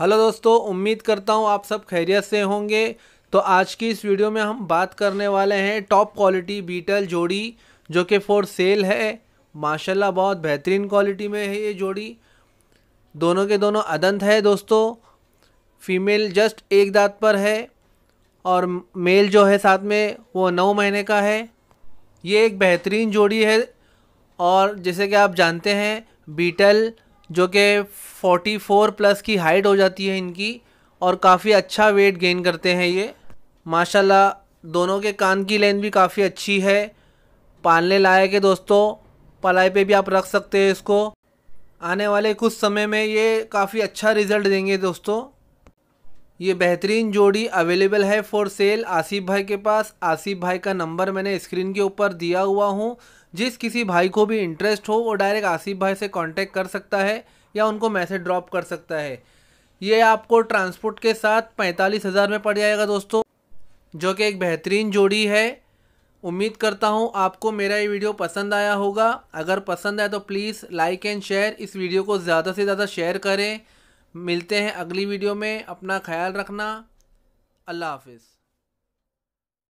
hello दोस्तों उम्मीद करता हूँ आप सब खैरियत से होंगे तो आज की इस वीडियो में हम बात करने वाले हैं टॉप क्वालिटी बीटल जोड़ी जो कि फॉर सेल है माशाल्लाह बहुत बेहतरीन क्वालिटी में है ये जोड़ी दोनों के दोनों अदंत है दोस्तों फीमेल जस्ट एक दांत पर है और मेल जो है साथ में वो नौ महीने का है ये एक बेहतरीन जोड़ी है और जैसे कि आप जानते हैं बीटल जो कि 44 प्लस की हाइट हो जाती है इनकी और काफ़ी अच्छा वेट गेन करते हैं ये माशाल्लाह दोनों के कान की लेंथ भी काफ़ी अच्छी है पालने लायक है दोस्तों पलाई पे भी आप रख सकते हैं इसको आने वाले कुछ समय में ये काफ़ी अच्छा रिज़ल्ट देंगे दोस्तों ये बेहतरीन जोड़ी अवेलेबल है फॉर सेल आसिफ भाई के पास आसिफ भाई का नंबर मैंने स्क्रीन के ऊपर दिया हुआ हूँ जिस किसी भाई को भी इंटरेस्ट हो वो डायरेक्ट आसिफ भाई से कांटेक्ट कर सकता है या उनको मैसेज ड्रॉप कर सकता है ये आपको ट्रांसपोर्ट के साथ पैंतालीस हज़ार में पड़ जाएगा दोस्तों जो कि एक बेहतरीन जोड़ी है उम्मीद करता हूँ आपको मेरा ये वीडियो पसंद आया होगा अगर पसंद आया तो प्लीज़ लाइक एंड शेयर इस वीडियो को ज़्यादा से ज़्यादा शेयर करें मिलते हैं अगली वीडियो में अपना ख्याल रखना अल्लाह हाफिज़